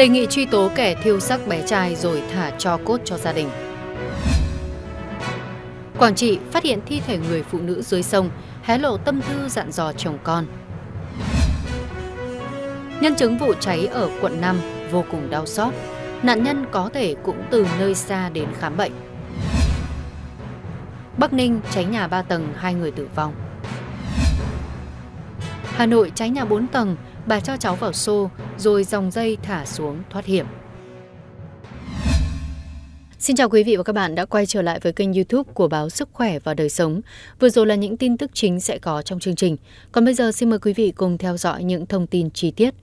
đề nghị truy tố kẻ thiêu xác bé trai rồi thả cho cốt cho gia đình. Quảng Trị phát hiện thi thể người phụ nữ dưới sông, hé lộ tâm thư dặn dò chồng con. Nhân chứng vụ cháy ở quận 5 vô cùng đau xót. Nạn nhân có thể cũng từ nơi xa đến khám bệnh. Bắc Ninh cháy nhà 3 tầng, hai người tử vong. Hà Nội cháy nhà 4 tầng, bà cho cháu vào xô, rồi dòng dây thả xuống thoát hiểm. Xin chào quý vị và các bạn đã quay trở lại với kênh youtube của báo Sức Khỏe và Đời Sống. Vừa rồi là những tin tức chính sẽ có trong chương trình. Còn bây giờ xin mời quý vị cùng theo dõi những thông tin chi tiết.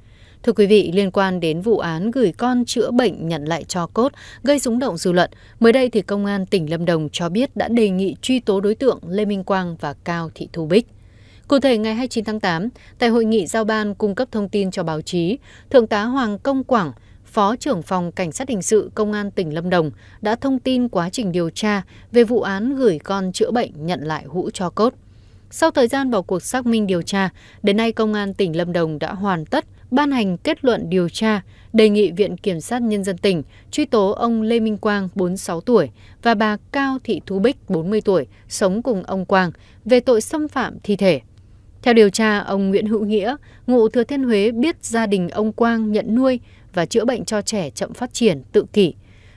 Thưa quý vị, liên quan đến vụ án gửi con chữa bệnh nhận lại cho cốt gây rúng động dư luận, mới đây thì công an tỉnh Lâm Đồng cho biết đã đề nghị truy tố đối tượng Lê Minh Quang và Cao Thị Thu Bích. Cụ thể, ngày 29 tháng 8, tại hội nghị giao ban cung cấp thông tin cho báo chí, Thượng tá Hoàng Công Quảng, Phó trưởng phòng Cảnh sát hình sự Công an tỉnh Lâm Đồng đã thông tin quá trình điều tra về vụ án gửi con chữa bệnh nhận lại hũ cho cốt. Sau thời gian vào cuộc xác minh điều tra, đến nay Công an tỉnh Lâm Đồng đã hoàn tất ban hành kết luận điều tra, đề nghị Viện Kiểm sát Nhân dân tỉnh truy tố ông Lê Minh Quang, 46 tuổi, và bà Cao Thị Thú Bích, 40 tuổi, sống cùng ông Quang, về tội xâm phạm thi thể. Theo điều tra, ông Nguyễn Hữu Nghĩa, ngụ Thừa Thiên Huế biết gia đình ông Quang nhận nuôi và chữa bệnh cho trẻ chậm phát triển, tự kỷ.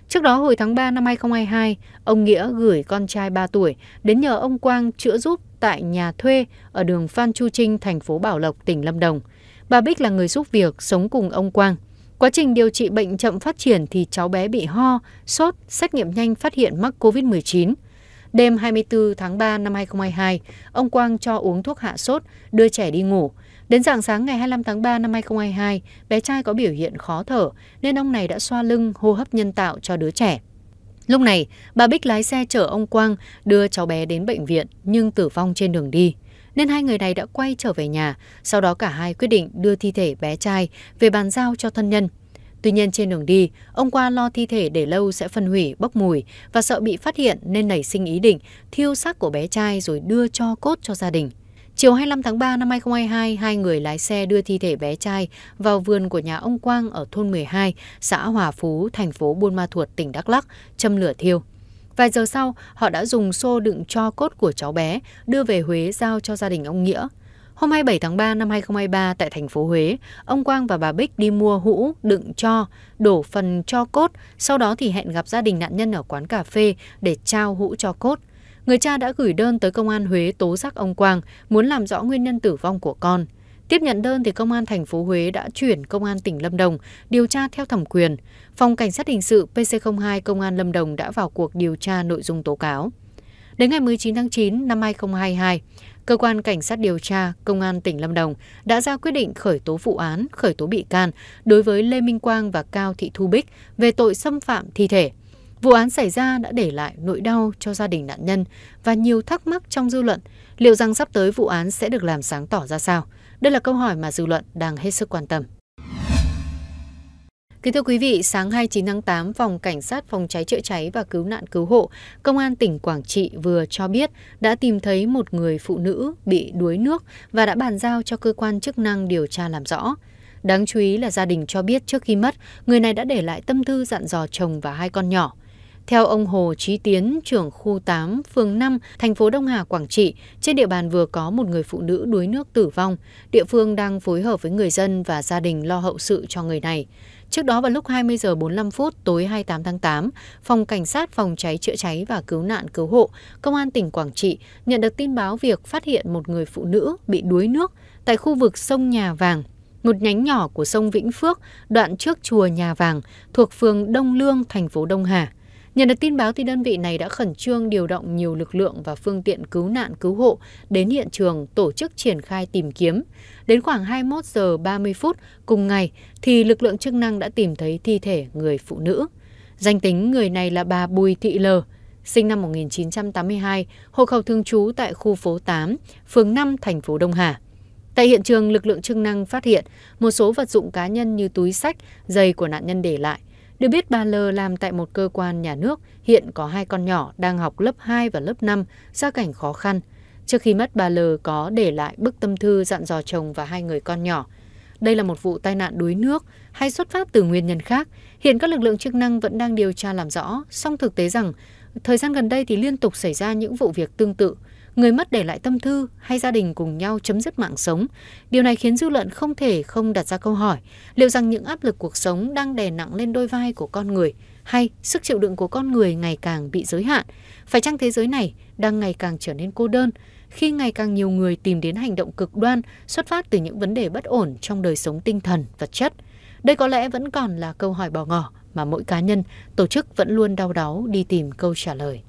Trước đó hồi tháng 3 năm 2022, ông Nghĩa gửi con trai 3 tuổi đến nhờ ông Quang chữa giúp tại nhà thuê ở đường Phan Chu Trinh, thành phố Bảo Lộc, tỉnh Lâm Đồng. Bà Bích là người giúp việc, sống cùng ông Quang. Quá trình điều trị bệnh chậm phát triển thì cháu bé bị ho, sốt, xét nghiệm nhanh phát hiện mắc COVID-19. Đêm 24 tháng 3 năm 2022, ông Quang cho uống thuốc hạ sốt, đưa trẻ đi ngủ. Đến rạng sáng ngày 25 tháng 3 năm 2022, bé trai có biểu hiện khó thở nên ông này đã xoa lưng hô hấp nhân tạo cho đứa trẻ. Lúc này, bà Bích lái xe chở ông Quang đưa cháu bé đến bệnh viện nhưng tử vong trên đường đi. Nên hai người này đã quay trở về nhà, sau đó cả hai quyết định đưa thi thể bé trai về bàn giao cho thân nhân. Tuy nhiên trên đường đi, ông Qua lo thi thể để lâu sẽ phân hủy, bốc mùi và sợ bị phát hiện nên nảy sinh ý định thiêu xác của bé trai rồi đưa cho cốt cho gia đình. Chiều 25 tháng 3 năm 2022, hai người lái xe đưa thi thể bé trai vào vườn của nhà ông Quang ở thôn 12, xã Hòa Phú, thành phố Buôn Ma Thuột, tỉnh Đắk lắc châm lửa thiêu. Vài giờ sau, họ đã dùng xô đựng cho cốt của cháu bé đưa về Huế giao cho gia đình ông Nghĩa. Hôm 27 tháng 3 năm 2023 tại thành phố Huế, ông Quang và bà Bích đi mua hũ đựng cho, đổ phần cho cốt, sau đó thì hẹn gặp gia đình nạn nhân ở quán cà phê để trao hũ cho cốt. Người cha đã gửi đơn tới công an Huế tố giác ông Quang muốn làm rõ nguyên nhân tử vong của con. Tiếp nhận đơn thì công an thành phố Huế đã chuyển công an tỉnh Lâm Đồng điều tra theo thẩm quyền. Phòng cảnh sát hình sự PC02 công an Lâm Đồng đã vào cuộc điều tra nội dung tố cáo. Đến ngày 19 tháng 9 năm 2022, cơ quan cảnh sát điều tra Công an tỉnh Lâm Đồng đã ra quyết định khởi tố vụ án, khởi tố bị can đối với Lê Minh Quang và Cao Thị Thu Bích về tội xâm phạm thi thể. Vụ án xảy ra đã để lại nỗi đau cho gia đình nạn nhân và nhiều thắc mắc trong dư luận. Liệu rằng sắp tới vụ án sẽ được làm sáng tỏ ra sao? Đây là câu hỏi mà dư luận đang hết sức quan tâm. Kính thưa quý vị, sáng 29 tháng 8, Phòng Cảnh sát Phòng cháy chữa cháy và Cứu nạn Cứu hộ, Công an tỉnh Quảng Trị vừa cho biết đã tìm thấy một người phụ nữ bị đuối nước và đã bàn giao cho cơ quan chức năng điều tra làm rõ. Đáng chú ý là gia đình cho biết trước khi mất, người này đã để lại tâm thư dặn dò chồng và hai con nhỏ. Theo ông Hồ trí Tiến, trưởng khu 8, phường 5, thành phố Đông Hà, Quảng Trị, trên địa bàn vừa có một người phụ nữ đuối nước tử vong. Địa phương đang phối hợp với người dân và gia đình lo hậu sự cho người này. Trước đó vào lúc 20 h 45 phút tối 28 tháng 8, Phòng Cảnh sát Phòng cháy chữa cháy và Cứu nạn Cứu hộ, Công an tỉnh Quảng Trị nhận được tin báo việc phát hiện một người phụ nữ bị đuối nước tại khu vực sông Nhà Vàng, một nhánh nhỏ của sông Vĩnh Phước, đoạn trước chùa Nhà Vàng, thuộc phường Đông Lương, thành phố Đông Hà. Nhận được tin báo thì đơn vị này đã khẩn trương điều động nhiều lực lượng và phương tiện cứu nạn cứu hộ đến hiện trường tổ chức triển khai tìm kiếm. Đến khoảng 21 giờ 30 phút cùng ngày thì lực lượng chức năng đã tìm thấy thi thể người phụ nữ. Danh tính người này là bà Bùi Thị L, sinh năm 1982, hộ khẩu thường trú tại khu phố 8, phường 5, thành phố Đông Hà. Tại hiện trường, lực lượng chức năng phát hiện một số vật dụng cá nhân như túi sách, giày của nạn nhân để lại, được biết bà L làm tại một cơ quan nhà nước, hiện có hai con nhỏ đang học lớp 2 và lớp 5, gia cảnh khó khăn. Trước khi mất bà L có để lại bức tâm thư dặn dò chồng và hai người con nhỏ. Đây là một vụ tai nạn đuối nước hay xuất phát từ nguyên nhân khác. Hiện các lực lượng chức năng vẫn đang điều tra làm rõ, song thực tế rằng thời gian gần đây thì liên tục xảy ra những vụ việc tương tự người mất để lại tâm thư hay gia đình cùng nhau chấm dứt mạng sống. Điều này khiến dư luận không thể không đặt ra câu hỏi liệu rằng những áp lực cuộc sống đang đè nặng lên đôi vai của con người hay sức chịu đựng của con người ngày càng bị giới hạn. Phải chăng thế giới này đang ngày càng trở nên cô đơn khi ngày càng nhiều người tìm đến hành động cực đoan xuất phát từ những vấn đề bất ổn trong đời sống tinh thần, vật chất? Đây có lẽ vẫn còn là câu hỏi bỏ ngỏ mà mỗi cá nhân, tổ chức vẫn luôn đau đáu đi tìm câu trả lời.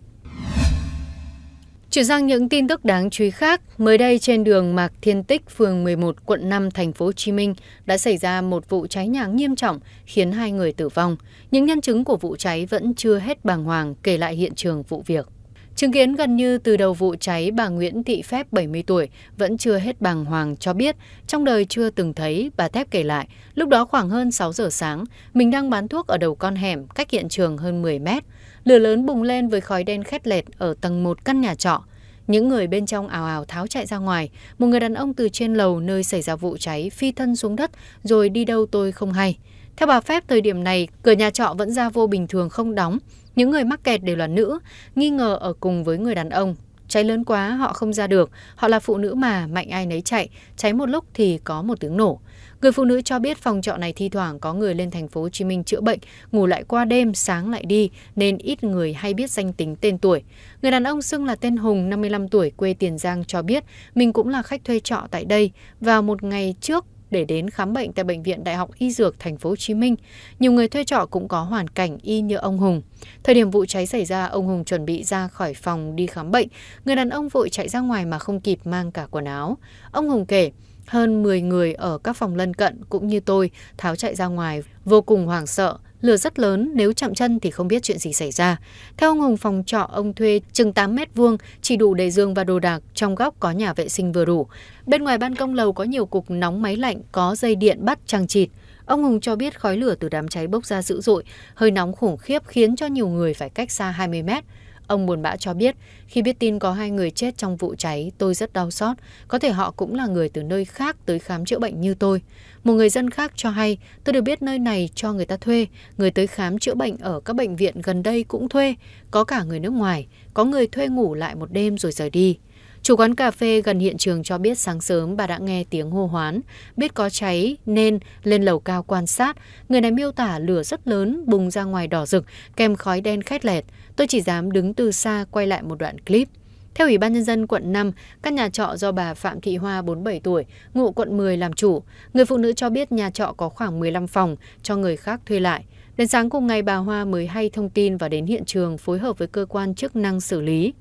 Chuyển sang những tin tức đáng chú ý khác, mới đây trên đường Mạc Thiên Tích, phường 11, quận 5, thành phố Hồ Chí Minh đã xảy ra một vụ cháy nhà nghiêm trọng khiến hai người tử vong. Những nhân chứng của vụ cháy vẫn chưa hết bàng hoàng kể lại hiện trường vụ việc. Chứng kiến gần như từ đầu vụ cháy, bà Nguyễn Thị Phép 70 tuổi vẫn chưa hết bàng hoàng cho biết trong đời chưa từng thấy, bà Thép kể lại, lúc đó khoảng hơn 6 giờ sáng, mình đang bán thuốc ở đầu con hẻm cách hiện trường hơn 10 mét. Lửa lớn bùng lên với khói đen khét lẹt ở tầng một căn nhà trọ. Những người bên trong ảo ảo tháo chạy ra ngoài. Một người đàn ông từ trên lầu nơi xảy ra vụ cháy phi thân xuống đất rồi đi đâu tôi không hay. Theo bà Phép, thời điểm này, cửa nhà trọ vẫn ra vô bình thường không đóng. Những người mắc kẹt đều là nữ, nghi ngờ ở cùng với người đàn ông. Cháy lớn quá, họ không ra được. Họ là phụ nữ mà, mạnh ai nấy chạy. Cháy một lúc thì có một tiếng nổ. Người phụ nữ cho biết phòng trọ này thi thoảng có người lên thành phố Hồ Chí Minh chữa bệnh, ngủ lại qua đêm, sáng lại đi nên ít người hay biết danh tính tên tuổi. Người đàn ông xưng là tên Hùng, 55 tuổi, quê Tiền Giang cho biết mình cũng là khách thuê trọ tại đây vào một ngày trước để đến khám bệnh tại bệnh viện Đại học Y Dược thành phố Hồ Chí Minh. Nhiều người thuê trọ cũng có hoàn cảnh y như ông Hùng. Thời điểm vụ cháy xảy ra, ông Hùng chuẩn bị ra khỏi phòng đi khám bệnh, người đàn ông vội chạy ra ngoài mà không kịp mang cả quần áo. Ông Hùng kể, hơn 10 người ở các phòng lân cận cũng như tôi tháo chạy ra ngoài, vô cùng hoảng sợ, lửa rất lớn, nếu chạm chân thì không biết chuyện gì xảy ra. Theo ông Hùng, phòng trọ ông thuê chừng 8 mét vuông, chỉ đủ để giường và đồ đạc, trong góc có nhà vệ sinh vừa đủ. Bên ngoài ban công lầu có nhiều cục nóng máy lạnh, có dây điện bắt trăng chịt. Ông Hùng cho biết khói lửa từ đám cháy bốc ra dữ dội, hơi nóng khủng khiếp khiến cho nhiều người phải cách xa 20 mét. Ông buồn bã cho biết, khi biết tin có hai người chết trong vụ cháy, tôi rất đau xót. Có thể họ cũng là người từ nơi khác tới khám chữa bệnh như tôi. Một người dân khác cho hay, tôi được biết nơi này cho người ta thuê, người tới khám chữa bệnh ở các bệnh viện gần đây cũng thuê, có cả người nước ngoài, có người thuê ngủ lại một đêm rồi rời đi. Chủ quán cà phê gần hiện trường cho biết sáng sớm bà đã nghe tiếng hô hoán, biết có cháy nên lên lầu cao quan sát. Người này miêu tả lửa rất lớn bùng ra ngoài đỏ rực, kèm khói đen khét lẹt. Tôi chỉ dám đứng từ xa quay lại một đoạn clip. Theo Ủy ban Nhân dân quận 5, các nhà trọ do bà Phạm Thị Hoa 47 tuổi, ngụ quận 10 làm chủ. Người phụ nữ cho biết nhà trọ có khoảng 15 phòng cho người khác thuê lại. Đến sáng cùng ngày bà Hoa mới hay thông tin và đến hiện trường phối hợp với cơ quan chức năng xử lý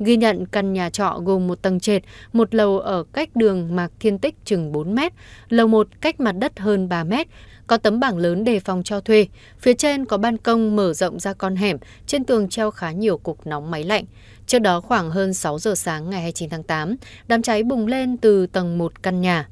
ghi nhận căn nhà trọ gồm một tầng trệt, một lầu ở cách đường Mạc Thiên Tích chừng 4 mét, lầu 1 cách mặt đất hơn 3 mét, có tấm bảng lớn đề phòng cho thuê. Phía trên có ban công mở rộng ra con hẻm, trên tường treo khá nhiều cục nóng máy lạnh. Trước đó khoảng hơn 6 giờ sáng ngày 29 tháng 8, đám cháy bùng lên từ tầng 1 căn nhà.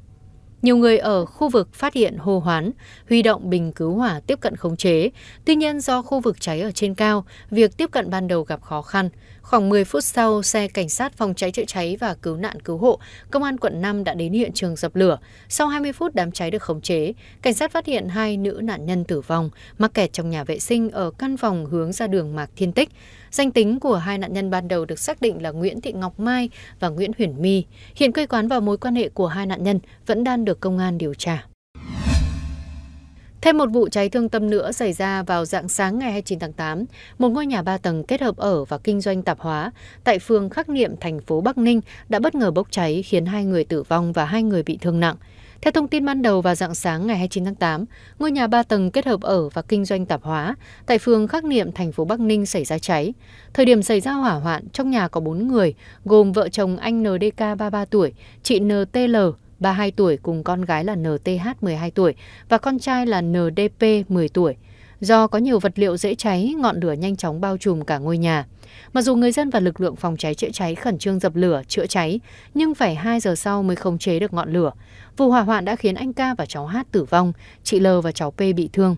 Nhiều người ở khu vực phát hiện hô hoán, huy động bình cứu hỏa tiếp cận khống chế. Tuy nhiên do khu vực cháy ở trên cao, việc tiếp cận ban đầu gặp khó khăn. Khoảng 10 phút sau, xe cảnh sát phòng cháy chữa cháy và cứu nạn cứu hộ, công an quận 5 đã đến hiện trường dập lửa. Sau 20 phút đám cháy được khống chế, cảnh sát phát hiện hai nữ nạn nhân tử vong, mắc kẹt trong nhà vệ sinh ở căn phòng hướng ra đường Mạc Thiên Tích. Danh tính của hai nạn nhân ban đầu được xác định là Nguyễn Thị Ngọc Mai và Nguyễn Huyền My. Hiện quê quán và mối quan hệ của hai nạn nhân vẫn đang được công an điều tra. Thêm một vụ cháy thương tâm nữa xảy ra vào dạng sáng ngày 29 tháng 8, một ngôi nhà 3 tầng kết hợp ở và kinh doanh tạp hóa tại phường Khắc Niệm, thành phố Bắc Ninh đã bất ngờ bốc cháy khiến hai người tử vong và hai người bị thương nặng. Theo thông tin ban đầu vào dạng sáng ngày 29 tháng 8, ngôi nhà 3 tầng kết hợp ở và kinh doanh tạp hóa tại phường Khắc Niệm, thành phố Bắc Ninh xảy ra cháy. Thời điểm xảy ra hỏa hoạn, trong nhà có 4 người, gồm vợ chồng anh NDK 33 tuổi, chị NTL 32 tuổi cùng con gái là NTH 12 tuổi và con trai là NDP 10 tuổi. Do có nhiều vật liệu dễ cháy, ngọn lửa nhanh chóng bao trùm cả ngôi nhà. Mặc dù người dân và lực lượng phòng cháy chữa cháy khẩn trương dập lửa, chữa cháy, nhưng phải 2 giờ sau mới khống chế được ngọn lửa. Vụ hỏa hoạn đã khiến anh ca và cháu Hát tử vong, chị L và cháu P bị thương.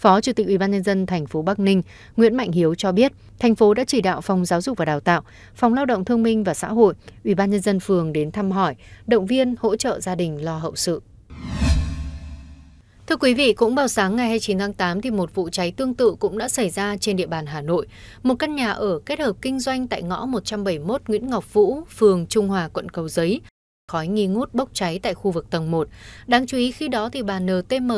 Phó Chủ tịch UBND thành phố Bắc Ninh Nguyễn Mạnh Hiếu cho biết, thành phố đã chỉ đạo Phòng Giáo dục và Đào tạo, Phòng Lao động Thương minh và Xã hội, UBND phường đến thăm hỏi, động viên hỗ trợ gia đình lo hậu sự. Thưa quý vị, cũng vào sáng ngày 29 tháng 8 thì một vụ cháy tương tự cũng đã xảy ra trên địa bàn Hà Nội. Một căn nhà ở kết hợp kinh doanh tại ngõ 171 Nguyễn Ngọc Vũ, phường Trung Hòa, quận Cầu Giấy khói nghi ngút bốc cháy tại khu vực tầng 1. Đáng chú ý khi đó thì bà NTM,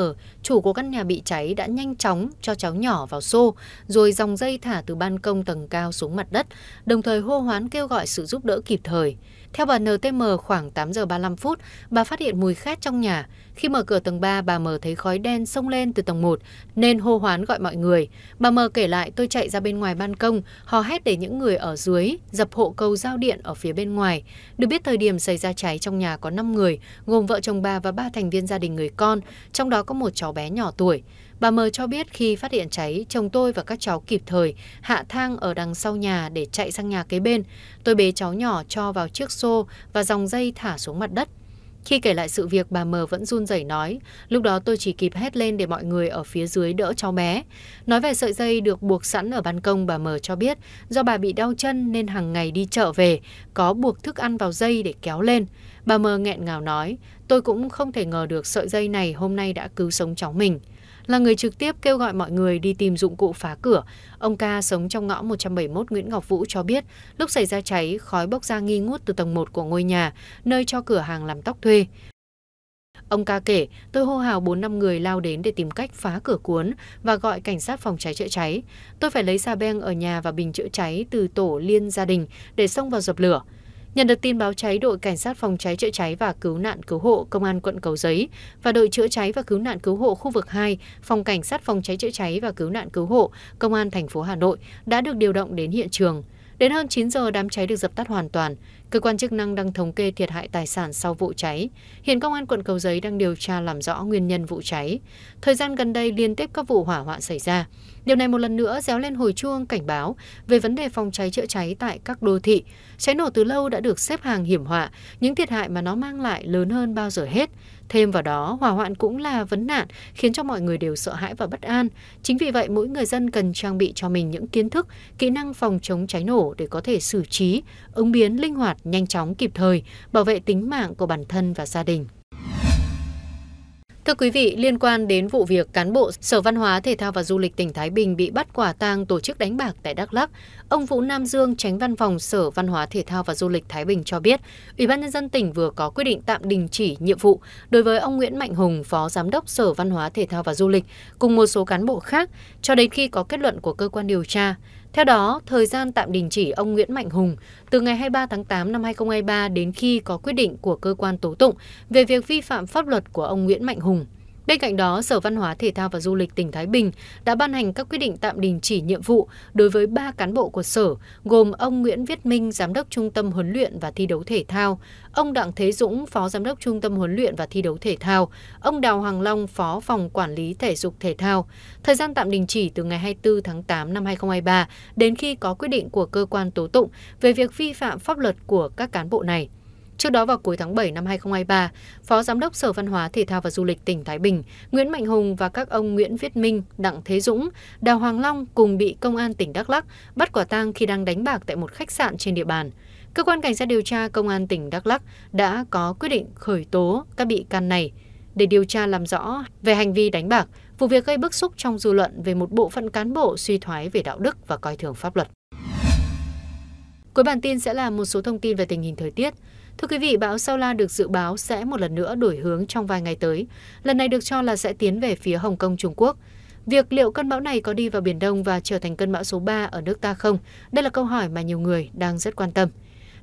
chủ của căn nhà bị cháy đã nhanh chóng cho cháu nhỏ vào xô, rồi dòng dây thả từ ban công tầng cao xuống mặt đất, đồng thời hô hoán kêu gọi sự giúp đỡ kịp thời. Theo bà NTM khoảng 8 giờ 35 phút, bà phát hiện mùi khét trong nhà. Khi mở cửa tầng 3, bà M thấy khói đen xông lên từ tầng 1 nên hô hoán gọi mọi người. Bà M kể lại tôi chạy ra bên ngoài ban công, hò hét để những người ở dưới dập hộ cầu giao điện ở phía bên ngoài. Được biết thời điểm xảy ra cháy trong nhà có 5 người, gồm vợ chồng bà và ba thành viên gia đình người con, trong đó có một cháu bé nhỏ tuổi. Bà M cho biết khi phát hiện cháy, chồng tôi và các cháu kịp thời hạ thang ở đằng sau nhà để chạy sang nhà kế bên. Tôi bế cháu nhỏ cho vào chiếc xô và dòng dây thả xuống mặt đất. Khi kể lại sự việc bà M vẫn run rẩy nói, lúc đó tôi chỉ kịp hét lên để mọi người ở phía dưới đỡ cháu bé. Nói về sợi dây được buộc sẵn ở ban công bà M cho biết, do bà bị đau chân nên hàng ngày đi chợ về, có buộc thức ăn vào dây để kéo lên. Bà M nghẹn ngào nói, tôi cũng không thể ngờ được sợi dây này hôm nay đã cứu sống cháu mình là người trực tiếp kêu gọi mọi người đi tìm dụng cụ phá cửa. Ông ca sống trong ngõ 171 Nguyễn Ngọc Vũ cho biết, lúc xảy ra cháy, khói bốc ra nghi ngút từ tầng 1 của ngôi nhà, nơi cho cửa hàng làm tóc thuê. Ông ca kể, tôi hô hào 4 năm người lao đến để tìm cách phá cửa cuốn và gọi cảnh sát phòng cháy chữa cháy. Tôi phải lấy xà beng ở nhà và bình chữa cháy từ tổ liên gia đình để xông vào dập lửa. Nhận được tin báo cháy, đội cảnh sát phòng cháy chữa cháy và cứu nạn cứu hộ công an quận Cầu Giấy và đội chữa cháy và cứu nạn cứu hộ khu vực 2, phòng cảnh sát phòng cháy chữa cháy và cứu nạn cứu hộ công an thành phố Hà Nội đã được điều động đến hiện trường. Đến hơn 9 giờ đám cháy được dập tắt hoàn toàn. Cơ quan chức năng đang thống kê thiệt hại tài sản sau vụ cháy. Hiện công an quận Cầu Giấy đang điều tra làm rõ nguyên nhân vụ cháy. Thời gian gần đây liên tiếp các vụ hỏa hoạn xảy ra. Điều này một lần nữa réo lên hồi chuông cảnh báo về vấn đề phòng cháy chữa cháy tại các đô thị. Cháy nổ từ lâu đã được xếp hàng hiểm họa, những thiệt hại mà nó mang lại lớn hơn bao giờ hết. Thêm vào đó, hỏa hoạn cũng là vấn nạn khiến cho mọi người đều sợ hãi và bất an. Chính vì vậy, mỗi người dân cần trang bị cho mình những kiến thức, kỹ năng phòng chống cháy nổ để có thể xử trí, ứng biến linh hoạt nhanh chóng kịp thời, bảo vệ tính mạng của bản thân và gia đình. Thưa quý vị, liên quan đến vụ việc cán bộ Sở Văn hóa, Thể thao và Du lịch tỉnh Thái Bình bị bắt quả tang tổ chức đánh bạc tại Đắk Lắk, ông Vũ Nam Dương, tránh văn phòng Sở Văn hóa, Thể thao và Du lịch Thái Bình cho biết, Ủy ban nhân dân tỉnh vừa có quyết định tạm đình chỉ nhiệm vụ đối với ông Nguyễn Mạnh Hùng, Phó Giám đốc Sở Văn hóa, Thể thao và Du lịch cùng một số cán bộ khác cho đến khi có kết luận của cơ quan điều tra. Theo đó, thời gian tạm đình chỉ ông Nguyễn Mạnh Hùng từ ngày 23 tháng 8 năm 2023 đến khi có quyết định của cơ quan tố tụng về việc vi phạm pháp luật của ông Nguyễn Mạnh Hùng. Bên cạnh đó, Sở Văn hóa Thể thao và Du lịch tỉnh Thái Bình đã ban hành các quyết định tạm đình chỉ nhiệm vụ đối với 3 cán bộ của Sở, gồm ông Nguyễn Viết Minh, Giám đốc Trung tâm Huấn luyện và Thi đấu Thể thao, ông Đặng Thế Dũng, Phó Giám đốc Trung tâm Huấn luyện và Thi đấu Thể thao, ông Đào Hoàng Long, Phó Phòng Quản lý Thể dục Thể thao. Thời gian tạm đình chỉ từ ngày 24 tháng 8 năm 2023 đến khi có quyết định của cơ quan tố tụng về việc vi phạm pháp luật của các cán bộ này. Trước đó vào cuối tháng 7 năm 2023, Phó Giám đốc Sở Văn hóa Thể thao và Du lịch tỉnh Thái Bình, Nguyễn Mạnh Hùng và các ông Nguyễn Viết Minh, Đặng Thế Dũng, Đào Hoàng Long cùng bị Công an tỉnh Đắk Lắc bắt quả tang khi đang đánh bạc tại một khách sạn trên địa bàn. Cơ quan Cảnh sát điều tra Công an tỉnh Đắk Lắc đã có quyết định khởi tố các bị can này để điều tra làm rõ về hành vi đánh bạc, vụ việc gây bức xúc trong dư luận về một bộ phận cán bộ suy thoái về đạo đức và coi thường pháp luật. Cuối bản tin sẽ là một số thông tin về tình hình thời tiết. Thưa quý vị, bão Sao La được dự báo sẽ một lần nữa đổi hướng trong vài ngày tới. Lần này được cho là sẽ tiến về phía Hồng Kông, Trung Quốc. Việc liệu cơn bão này có đi vào Biển Đông và trở thành cơn bão số 3 ở nước ta không? Đây là câu hỏi mà nhiều người đang rất quan tâm.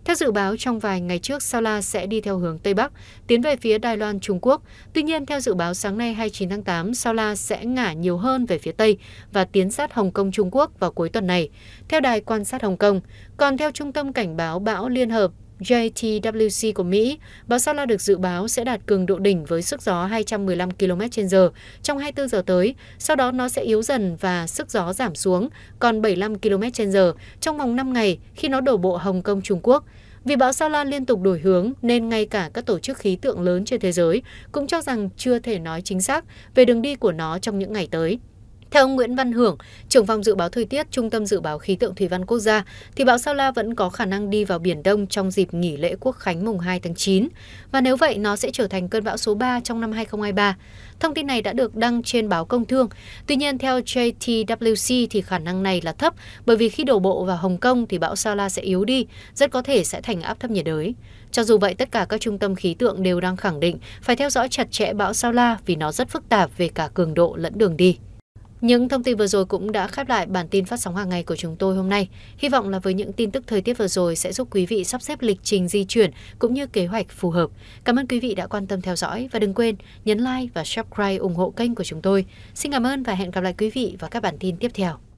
Theo dự báo, trong vài ngày trước, Sao La sẽ đi theo hướng Tây Bắc, tiến về phía Đài Loan, Trung Quốc. Tuy nhiên, theo dự báo sáng nay 29 tháng 8, Sao La sẽ ngả nhiều hơn về phía Tây và tiến sát Hồng Kông, Trung Quốc vào cuối tuần này, theo Đài quan sát Hồng Kông. Còn theo Trung tâm Cảnh báo Bão Liên Hợp JTWC của Mỹ, bão Sao La được dự báo sẽ đạt cường độ đỉnh với sức gió 215 km h trong 24 giờ tới, sau đó nó sẽ yếu dần và sức gió giảm xuống còn 75 km h trong vòng 5 ngày khi nó đổ bộ Hồng Kông, Trung Quốc. Vì bão Sao La liên tục đổi hướng nên ngay cả các tổ chức khí tượng lớn trên thế giới cũng cho rằng chưa thể nói chính xác về đường đi của nó trong những ngày tới. Theo ông Nguyễn Văn Hưởng, trưởng phòng dự báo thời tiết Trung tâm Dự báo Khí tượng Thủy văn Quốc gia, thì bão Sao La vẫn có khả năng đi vào Biển Đông trong dịp nghỉ lễ Quốc khánh mùng 2 tháng 9. Và nếu vậy, nó sẽ trở thành cơn bão số 3 trong năm 2023. Thông tin này đã được đăng trên báo Công Thương. Tuy nhiên, theo JTWC thì khả năng này là thấp bởi vì khi đổ bộ vào Hồng Kông thì bão Sao La sẽ yếu đi, rất có thể sẽ thành áp thấp nhiệt đới. Cho dù vậy, tất cả các trung tâm khí tượng đều đang khẳng định phải theo dõi chặt chẽ bão Sao La vì nó rất phức tạp về cả cường độ lẫn đường đi. Những thông tin vừa rồi cũng đã khép lại bản tin phát sóng hàng ngày của chúng tôi hôm nay. Hy vọng là với những tin tức thời tiết vừa rồi sẽ giúp quý vị sắp xếp lịch trình di chuyển cũng như kế hoạch phù hợp. Cảm ơn quý vị đã quan tâm theo dõi và đừng quên nhấn like và subscribe ủng hộ kênh của chúng tôi. Xin cảm ơn và hẹn gặp lại quý vị vào các bản tin tiếp theo.